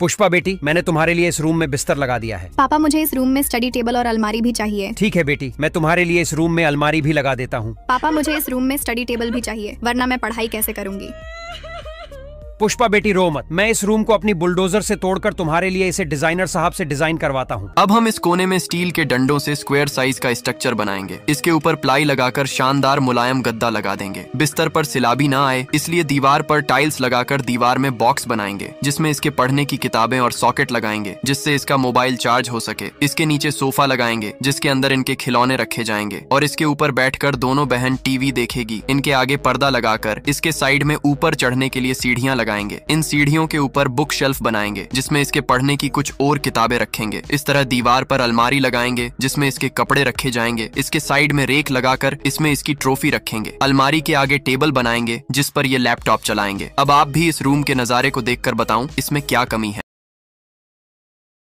पुष्पा बेटी मैंने तुम्हारे लिए इस रूम में बिस्तर लगा दिया है पापा मुझे इस रूम में स्टडी टेबल और अलमारी भी चाहिए ठीक है बेटी मैं तुम्हारे लिए इस रूम में अलमारी भी लगा देता हूँ पापा मुझे इस रूम में स्टडी टेबल भी चाहिए वरना मैं पढ़ाई कैसे करूँगी पुष्पा बेटी रो मत मैं इस रूम को अपनी बुलडोजर से तोड़कर तुम्हारे लिए इसे डिजाइनर साहब से डिजाइन करवाता हूँ अब हम इस कोने में स्टील के डंडों से स्क्वायर साइज का स्ट्रक्चर बनाएंगे इसके ऊपर प्लाई लगाकर शानदार मुलायम गद्दा लगा देंगे बिस्तर पर सिलाबी ना आए इसलिए दीवार पर टाइल्स लगाकर दीवार में बॉक्स बनाएंगे जिसमे इसके पढ़ने की किताबें और सॉकेट लगाएंगे जिससे इसका मोबाइल चार्ज हो सके इसके नीचे सोफा लगाएंगे जिसके अंदर इनके खिलौने रखे जाएंगे और इसके ऊपर बैठकर दोनों बहन टीवी देखेगी इनके आगे पर्दा लगाकर इसके साइड में ऊपर चढ़ने के लिए सीढ़ियाँ लगाएंगे इन सीढ़ियों के ऊपर बुक शेल्फ बनाएंगे जिसमें इसके पढ़ने की कुछ और किताबें रखेंगे इस तरह दीवार पर अलमारी लगाएंगे जिसमें इसके कपड़े रखे जाएंगे इसके साइड में रेक लगाकर इसमें इसकी ट्रॉफी रखेंगे अलमारी के आगे टेबल बनाएंगे जिस पर ये लैपटॉप चलाएंगे अब आप भी इस रूम के नजारे को देख कर इसमें क्या कमी है